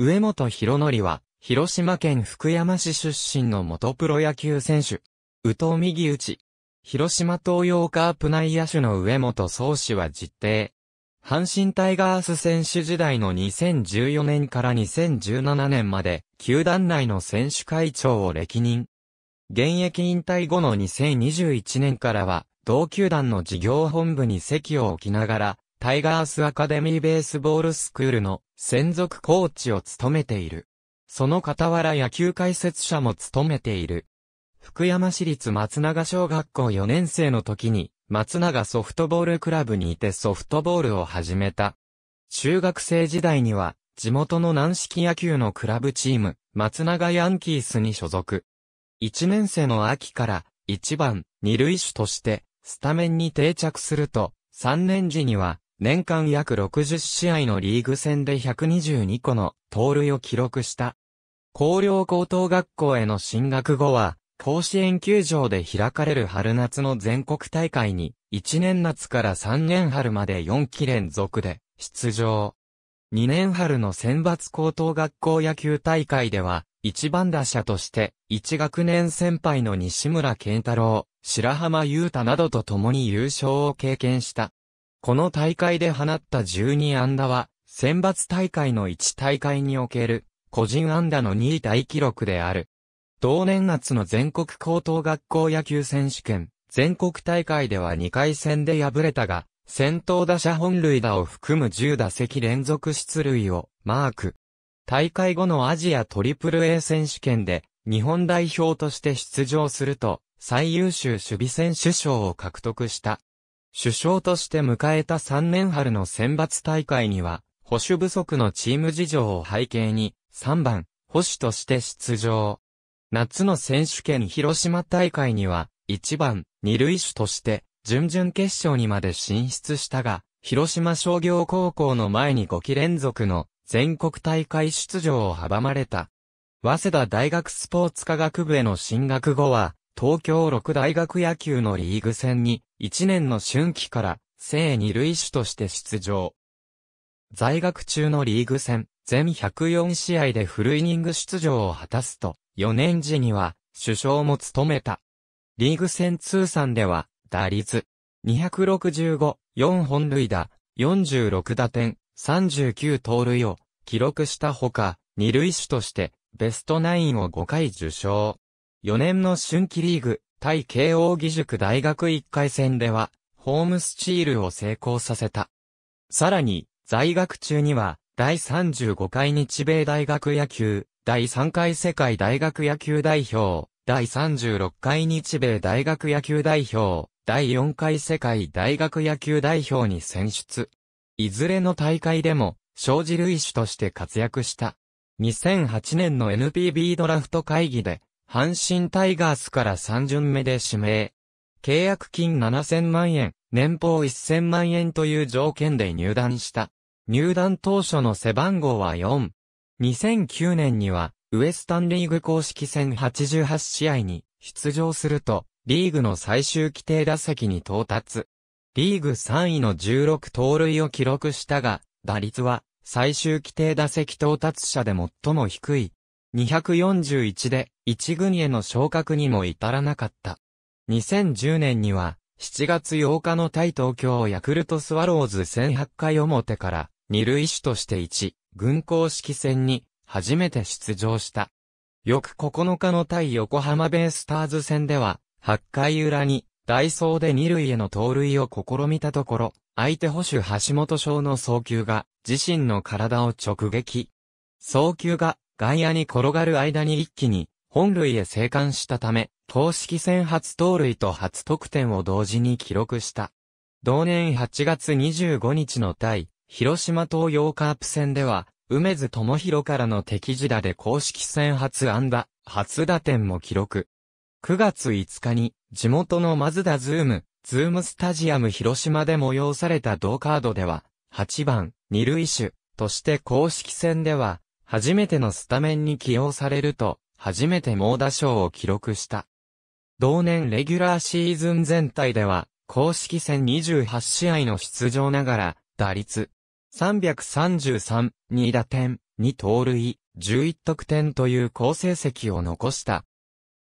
上本博則は、広島県福山市出身の元プロ野球選手。宇藤右打ち。広島東洋カープ内野手の上本総氏は実定。阪神タイガース選手時代の2014年から2017年まで、球団内の選手会長を歴任。現役引退後の2021年からは、同球団の事業本部に席を置きながら、タイガースアカデミーベースボールスクールの専属コーチを務めている。その傍ら野球解説者も務めている。福山市立松永小学校4年生の時に、松永ソフトボールクラブにいてソフトボールを始めた。中学生時代には、地元の軟式野球のクラブチーム、松永ヤンキースに所属。1年生の秋から、1番、二塁手として、スタメンに定着すると、3年時には、年間約60試合のリーグ戦で122個の盗塁を記録した。高陵高等学校への進学後は、甲子園球場で開かれる春夏の全国大会に、1年夏から3年春まで4期連続で出場。2年春の選抜高等学校野球大会では、一番打者として、1学年先輩の西村健太郎、白浜優太などと共に優勝を経験した。この大会で放った12安打は、選抜大会の1大会における、個人安打の2位大記録である。同年夏の全国高等学校野球選手権、全国大会では2回戦で敗れたが、先頭打者本塁打を含む10打席連続出塁をマーク。大会後のアジアトリプル a 選手権で日本代表として出場すると最優秀守備選手賞を獲得した。首相として迎えた3年春の選抜大会には、保守不足のチーム事情を背景に、3番、保守として出場。夏の選手権広島大会には、1番、二塁手として、準々決勝にまで進出したが、広島商業高校の前に5期連続の全国大会出場を阻まれた。早稲田大学スポーツ科学部への進学後は、東京六大学野球のリーグ戦に1年の春季から、正二塁手として出場。在学中のリーグ戦、全104試合でフルイニング出場を果たすと、4年時には、首相も務めた。リーグ戦通算では、打率、265、4本塁打、46打点、39盗塁を、記録したほか、二塁手として、ベストナインを5回受賞。4年の春季リーグ、対慶応義塾大学1回戦では、ホームスチールを成功させた。さらに、在学中には、第35回日米大学野球、第3回世界大学野球代表、第36回日米大学野球代表、第4回世界大学野球代表に選出。いずれの大会でも、生じる類種として活躍した。2008年の NPB ドラフト会議で、阪神タイガースから3巡目で指名。契約金7000万円、年俸1000万円という条件で入団した。入団当初の背番号は4。2009年には、ウエスタンリーグ公式戦88試合に出場すると、リーグの最終規定打席に到達。リーグ3位の16盗塁を記録したが、打率は最終規定打席到達者で最も低い241で1軍への昇格にも至らなかった。2010年には、7月8日の対東京ヤクルトスワローズ1 0 0回表から二塁手として1、軍公式戦に初めて出場した。翌9日の対横浜ベイスターズ戦では、8回裏にダイソーで二塁への盗塁を試みたところ、相手保守橋本翔の送球が自身の体を直撃。送球が外野に転がる間に一気に本塁へ生還したため、公式戦初盗塁と初得点を同時に記録した。同年8月25日の対、広島東洋カープ戦では、梅津智弘からの敵地打で公式戦初安打、初打点も記録。9月5日に、地元のマズダズーム、ズームスタジアム広島で催された同カードでは、8番、二塁手、として公式戦では、初めてのスタメンに起用されると、初めて猛打賞を記録した。同年レギュラーシーズン全体では、公式戦28試合の出場ながら、打率333、2打点、2盗塁、11得点という好成績を残した。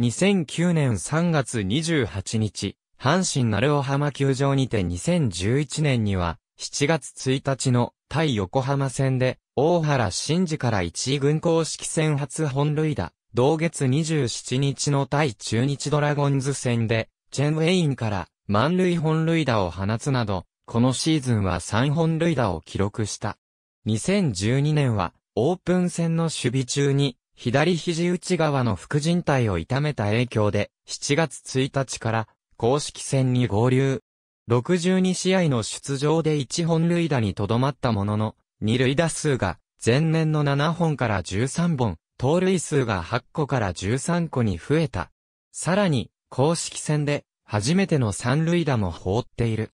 2009年3月28日、阪神鳴尾浜球場にて2011年には、7月1日の対横浜戦で、大原真嗣から1位軍公式戦初本塁打、同月27日の対中日ドラゴンズ戦で、チェン・ウェインから満塁本塁打を放つなど、このシーズンは3本塁打を記録した。2012年は、オープン戦の守備中に、左肘内側の副靭帯を痛めた影響で、7月1日から、公式戦に合流。62試合の出場で1本塁打にとどまったものの、2塁打数が前年の7本から13本、盗塁数が8個から13個に増えた。さらに、公式戦で初めての三塁打も放っている。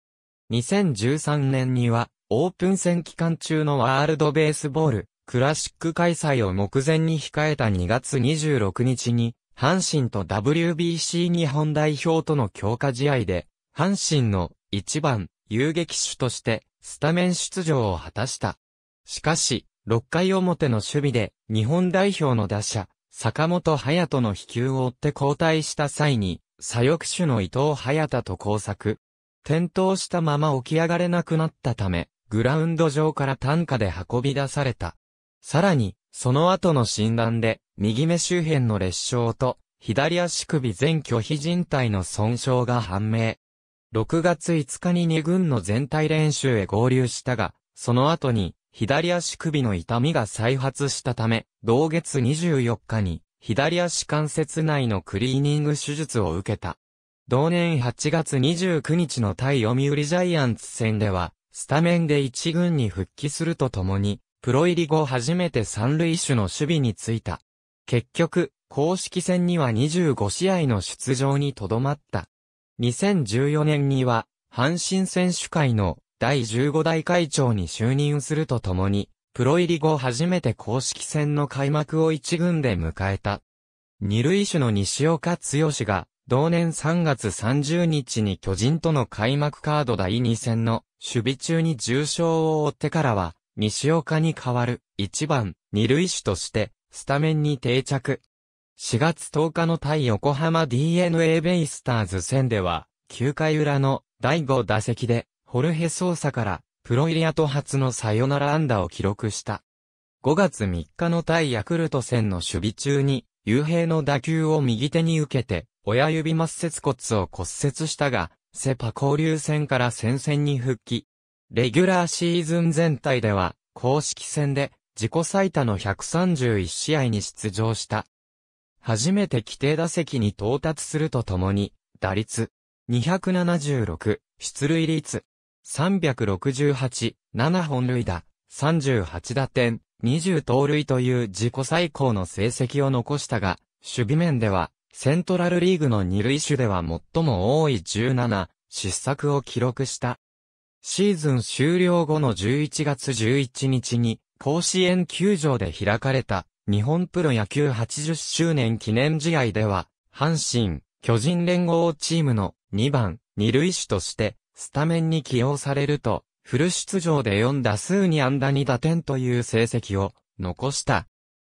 2013年には、オープン戦期間中のワールドベースボール、クラシック開催を目前に控えた2月26日に、阪神と WBC 日本代表との強化試合で、阪神の1番、遊撃手として、スタメン出場を果たした。しかし、6回表の守備で、日本代表の打者、坂本隼人の飛球を追って交代した際に、左翼手の伊藤隼人と交錯。転倒したまま起き上がれなくなったため、グラウンド上から担架で運び出された。さらに、その後の診断で、右目周辺の裂傷と、左足首全拒否人帯の損傷が判明。6月5日に2軍の全体練習へ合流したが、その後に左足首の痛みが再発したため、同月24日に左足関節内のクリーニング手術を受けた。同年8月29日の対読売ジャイアンツ戦では、スタメンで1軍に復帰するとともに、プロ入り後初めて三塁手の守備についた。結局、公式戦には25試合の出場にとどまった。2014年には、阪神選手会の第15代会長に就任するとともに、プロ入り後初めて公式戦の開幕を一軍で迎えた。二塁手の西岡剛が、同年3月30日に巨人との開幕カード第2戦の守備中に重傷を負ってからは、西岡に代わる1番、二塁手として、スタメンに定着。4月10日の対横浜 DNA ベイスターズ戦では、9回裏の第5打席で、ホルヘソーサから、プロイリアと初のサヨナラ安打を記録した。5月3日の対ヤクルト戦の守備中に、幽平の打球を右手に受けて、親指末節骨を骨折したが、セパ交流戦から戦線に復帰。レギュラーシーズン全体では、公式戦で、自己最多の131試合に出場した。初めて規定打席に到達するとともに、打率276、出塁率368、7本塁打、38打点、20盗塁という自己最高の成績を残したが、守備面では、セントラルリーグの二塁手では最も多い17、失策を記録した。シーズン終了後の11月11日に、甲子園球場で開かれた日本プロ野球80周年記念試合では、阪神、巨人連合チームの2番、二塁手として、スタメンに起用されると、フル出場で4打数に安打2打点という成績を残した。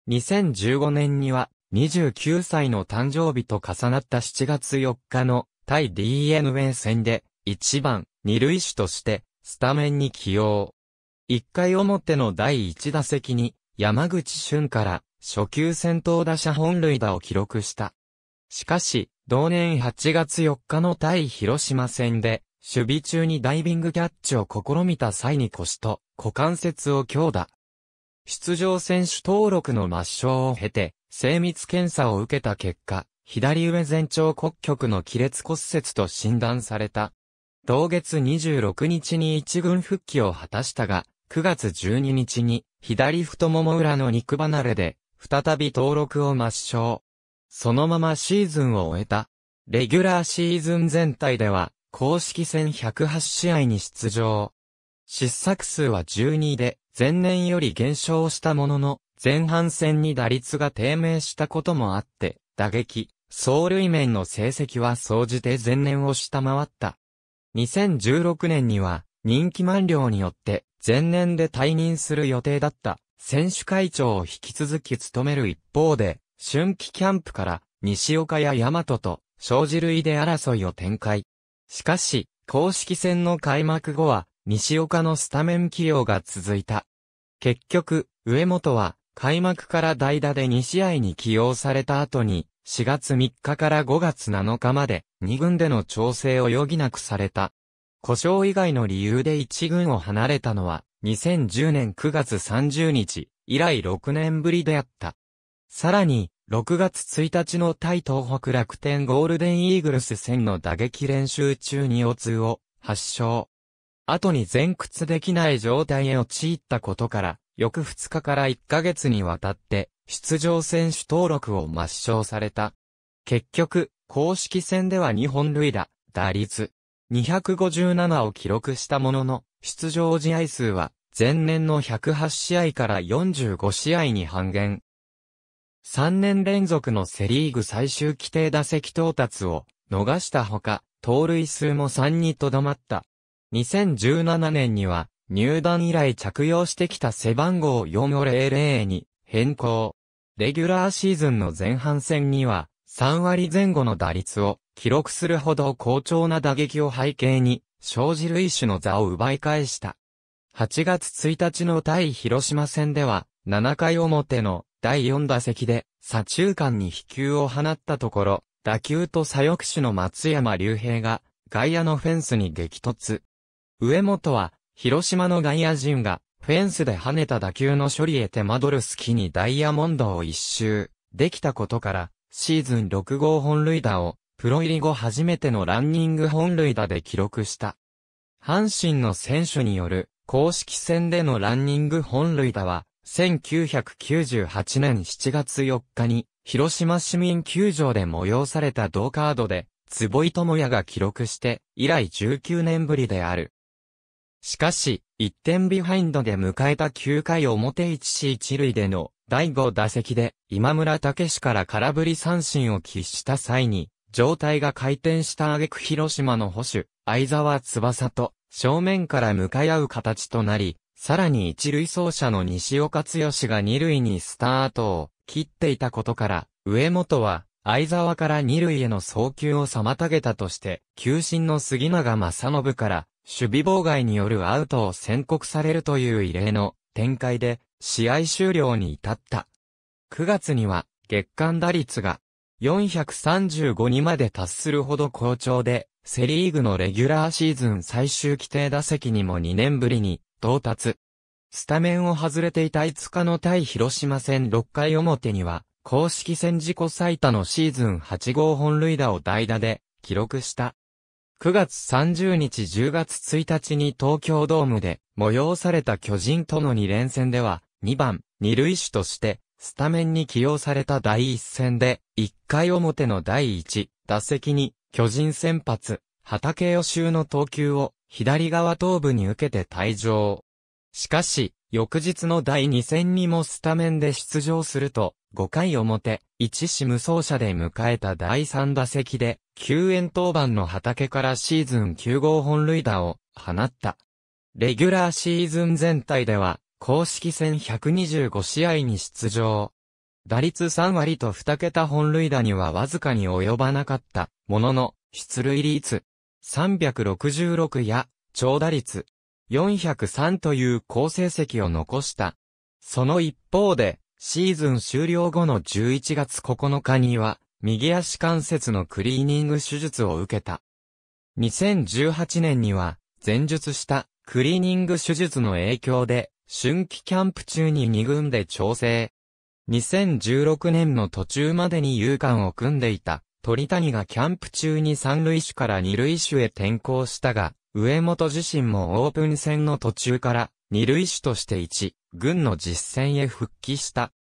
2015年には、29歳の誕生日と重なった7月4日の対 DNA 戦で、1番、二塁手として、スタメンに起用。1回表の第1打席に、山口俊から初級戦闘打者本塁打を記録した。しかし、同年8月4日の対広島戦で、守備中にダイビングキャッチを試みた際に腰と股関節を強打。出場選手登録の抹消を経て、精密検査を受けた結果、左上前兆骨局の亀裂骨折と診断された。同月26日に一軍復帰を果たしたが、9月12日に左太もも裏の肉離れで再び登録を抹消。そのままシーズンを終えた。レギュラーシーズン全体では公式戦108試合に出場。失策数は12で前年より減少したものの前半戦に打率が低迷したこともあって打撃、走塁面の成績は総じて前年を下回った。2016年には人気満了によって前年で退任する予定だった選手会長を引き続き務める一方で、春季キャンプから西岡や大和と生じ類で争いを展開。しかし、公式戦の開幕後は西岡のスタメン起用が続いた。結局、上本は開幕から代打で2試合に起用された後に、4月3日から5月7日まで2軍での調整を余儀なくされた。故障以外の理由で一軍を離れたのは、2010年9月30日以来6年ぶりであった。さらに、6月1日の対東北楽天ゴールデンイーグルス戦の打撃練習中に腰痛を発症。後に前屈できない状態へ陥ったことから、翌2日から1ヶ月にわたって、出場選手登録を抹消された。結局、公式戦では2本塁打、打率、257を記録したものの、出場試合数は前年の108試合から45試合に半減。3年連続のセリーグ最終規定打席到達を逃したほか、盗塁数も3にとどまった。2017年には、入団以来着用してきた背番号4500に変更。レギュラーシーズンの前半戦には、3割前後の打率を記録するほど好調な打撃を背景に、生じる一種の座を奪い返した。8月1日の対広島戦では、7回表の第4打席で、左中間に飛球を放ったところ、打球と左翼手の松山隆平が、外野のフェンスに激突。上本は、広島の外野陣が、フェンスで跳ねた打球の処理へ手間取る隙にダイヤモンドを一周、できたことから、シーズン6号本塁打を、プロ入り後初めてのランニング本塁打で記録した。阪神の選手による公式戦でのランニング本塁打は、1998年7月4日に、広島市民球場で催された同カードで、坪井智也が記録して、以来19年ぶりである。しかし、1点ビハインドで迎えた9回表 1C1 塁での第5打席で今村武史から空振り三振を喫した際に、状態が回転した挙句広島の保守、相沢翼と正面から向かい合う形となり、さらに一塁走者の西岡剛が二塁にスタートを切っていたことから、上本は相沢から二塁への送球を妨げたとして、球審の杉永正信から守備妨害によるアウトを宣告されるという異例の展開で、試合終了に至った。9月には月間打率が435にまで達するほど好調で、セリーグのレギュラーシーズン最終規定打席にも2年ぶりに到達。スタメンを外れていた5日の対広島戦6回表には、公式戦自己最多のシーズン8号本塁打を代打で記録した。9月30日10月1日に東京ドームで催された巨人との2連戦では2番、二塁手として、スタメンに起用された第一戦で、1回表の第1打席に、巨人先発、畑吉雄の投球を、左側頭部に受けて退場。しかし、翌日の第2戦にもスタメンで出場すると、5回表、一死無走者で迎えた第3打席で、救援登板の畑からシーズン9号本塁打を放った。レギュラーシーズン全体では、公式戦125試合に出場。打率3割と2桁本塁打にはわずかに及ばなかった、ものの、出塁率、366や、長打率、403という好成績を残した。その一方で、シーズン終了後の11月9日には、右足関節のクリーニング手術を受けた。2018年には、前述したクリーニング手術の影響で、春季キャンプ中に2軍で調整。2016年の途中までに勇敢を組んでいた鳥谷がキャンプ中に三塁手から二塁手へ転向したが、上本自身もオープン戦の途中から二塁手として1軍の実戦へ復帰した。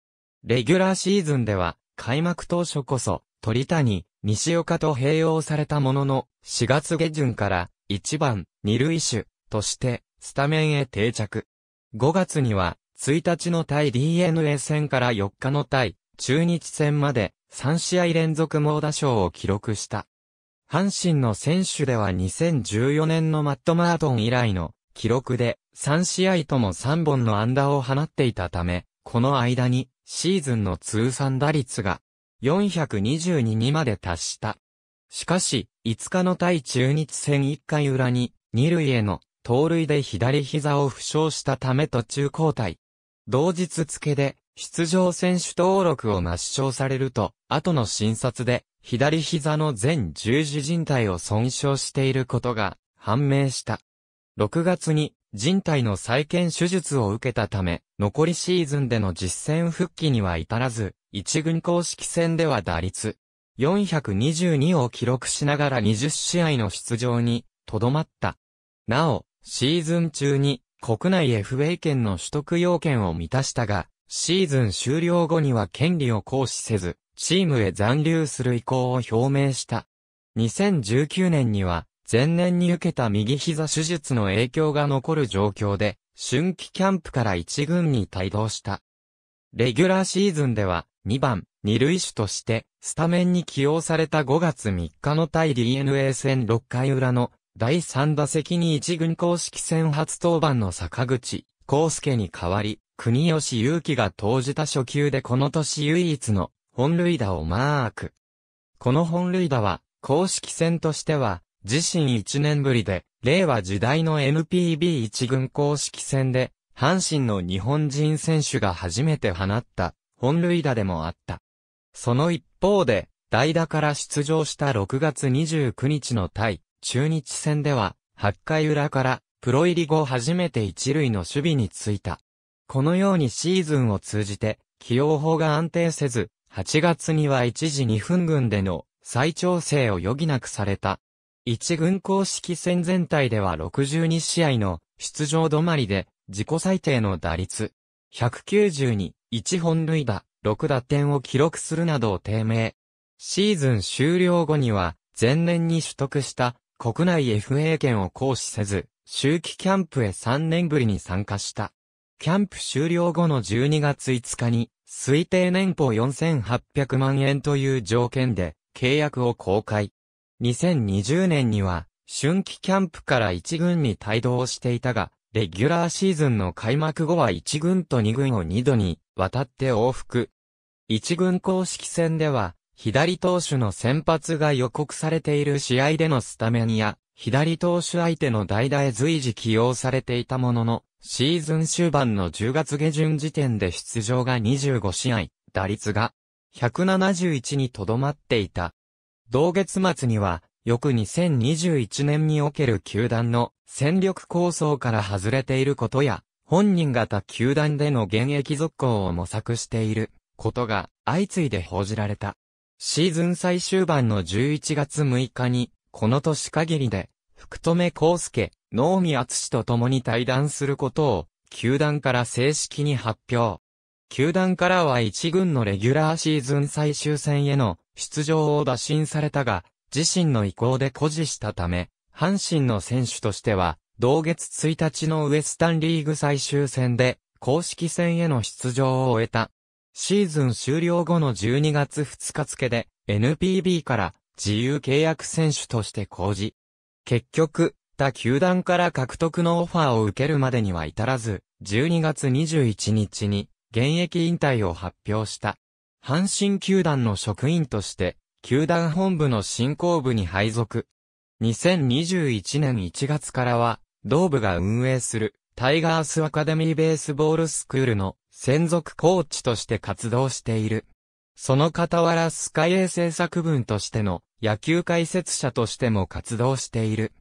レギュラーシーズンでは開幕当初こそ鳥谷、西岡と併用されたものの4月下旬から1番二塁手としてスタメンへ定着。5月には、1日の対 DNA 戦から4日の対中日戦まで3試合連続猛打賞を記録した。阪神の選手では2014年のマット・マートン以来の記録で3試合とも3本の安打を放っていたため、この間にシーズンの通算打率が422にまで達した。しかし、5日の対中日戦1回裏に2塁への盗塁で左膝を負傷したため途中交代。同日付で、出場選手登録を抹消されると、後の診察で、左膝の全十字靭帯を損傷していることが判明した。6月に人体の再建手術を受けたため、残りシーズンでの実戦復帰には至らず、一軍公式戦では打率422を記録しながら20試合の出場にとどまった。なお、シーズン中に国内 FA 権の取得要件を満たしたが、シーズン終了後には権利を行使せず、チームへ残留する意向を表明した。2019年には、前年に受けた右膝手術の影響が残る状況で、春季キャンプから一軍に帯同した。レギュラーシーズンでは、2番、二塁手として、スタメンに起用された5月3日の対 DNA 戦6回裏の第3打席に一軍公式戦初登板の坂口、康介に代わり、国吉祐希が投じた初球でこの年唯一の本塁打をマーク。この本塁打は、公式戦としては、自身1年ぶりで、令和時代の NPB 一軍公式戦で、阪神の日本人選手が初めて放った本塁打でもあった。その一方で、代打から出場した6月29日の対中日戦では、8回裏から、プロ入り後初めて一塁の守備についた。このようにシーズンを通じて、起用法が安定せず、8月には一時2分軍での再調整を余儀なくされた。一軍公式戦全体では62試合の出場止まりで自己最低の打率192、1本塁打、6打点を記録するなどを低迷。シーズン終了後には前年に取得した国内 FA 権を行使せず、秋季キャンプへ3年ぶりに参加した。キャンプ終了後の12月5日に、推定年俸4800万円という条件で、契約を公開。2020年には、春季キャンプから1軍に帯同していたが、レギュラーシーズンの開幕後は1軍と2軍を2度に、渡って往復。1軍公式戦では、左投手の先発が予告されている試合でのスタメンや、左投手相手の代打へ随時起用されていたものの、シーズン終盤の10月下旬時点で出場が25試合、打率が171にとどまっていた。同月末には、翌2021年における球団の戦力構想から外れていることや、本人が他球団での現役続行を模索していることが相次いで報じられた。シーズン最終盤の11月6日に、この年限りで、福留孝介、能見厚と共に対談することを、球団から正式に発表。球団からは一軍のレギュラーシーズン最終戦への出場を打診されたが、自身の意向で誇示したため、阪神の選手としては、同月1日のウエスタンリーグ最終戦で、公式戦への出場を終えた。シーズン終了後の12月2日付で NPB から自由契約選手として講じ。結局、他球団から獲得のオファーを受けるまでには至らず、12月21日に現役引退を発表した。阪神球団の職員として、球団本部の振興部に配属。2021年1月からは、同部が運営するタイガースアカデミーベースボールスクールの専属コーチとして活動している。その傍らスカイエー製作文としての野球解説者としても活動している。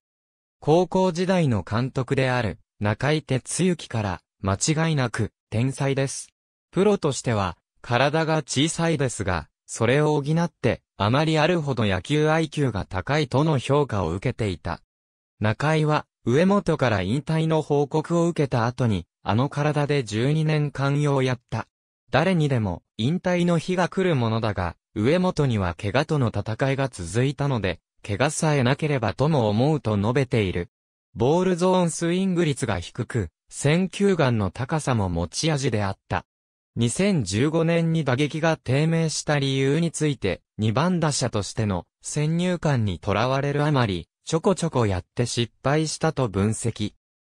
高校時代の監督である中井哲之から間違いなく天才です。プロとしては体が小さいですが、それを補ってあまりあるほど野球 IQ が高いとの評価を受けていた。中井は上本から引退の報告を受けた後に、あの体で12年間をやった。誰にでも引退の日が来るものだが、上本には怪我との戦いが続いたので、怪我さえなければとも思うと述べている。ボールゾーンスイング率が低く、選球眼の高さも持ち味であった。2015年に打撃が低迷した理由について、2番打者としての先入観にとらわれるあまり、ちょこちょこやって失敗したと分析。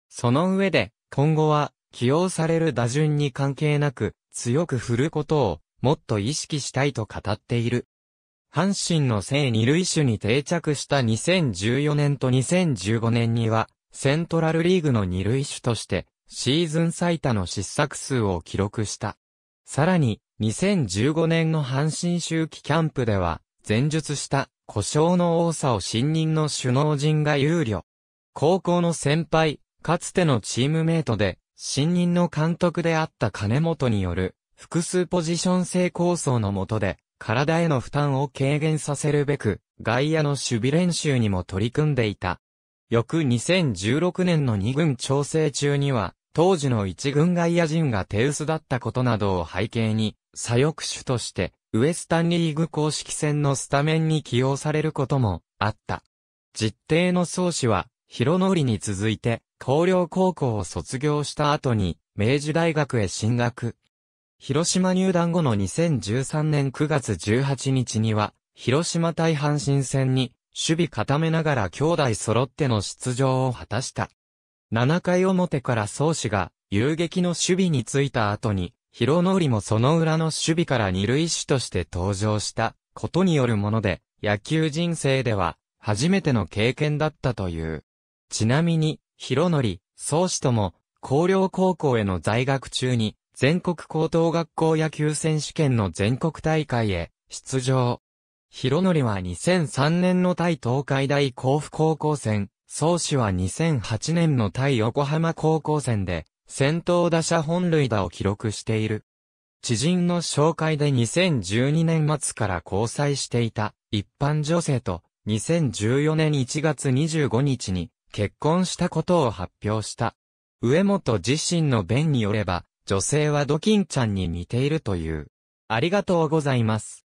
その上で、今後は、起用される打順に関係なく、強く振ることを、もっと意識したいと語っている。阪神の正二塁手に定着した2014年と2015年には、セントラルリーグの二塁手として、シーズン最多の失策数を記録した。さらに、2015年の阪神周期キャンプでは、前述した故障の多さを新任の首脳陣が憂慮。高校の先輩、かつてのチームメイトで、新任の監督であった金本による、複数ポジション性構想の下で、体への負担を軽減させるべく、外野の守備練習にも取り組んでいた。翌2016年の2軍調整中には、当時の1軍外野陣が手薄だったことなどを背景に、左翼手として、ウエスタンリーグ公式戦のスタメンに起用されることもあった。実定の宗氏は、広則に続いて、広陵高校を卒業した後に、明治大学へ進学。広島入団後の2013年9月18日には、広島対阪神戦に、守備固めながら兄弟揃っての出場を果たした。7回表から宗氏が、遊撃の守備についた後に、広則もその裏の守備から二塁手として登場したことによるもので、野球人生では初めての経験だったという。ちなみに、広則、総師とも、高陵高校への在学中に、全国高等学校野球選手権の全国大会へ出場。広則は2003年の対東海大甲府高校戦、総氏は2008年の対横浜高校戦で先頭打者本塁打を記録している。知人の紹介で2012年末から交際していた一般女性と2014年1月25日に結婚したことを発表した。上本自身の弁によれば、女性はドキンちゃんに似ているという。ありがとうございます。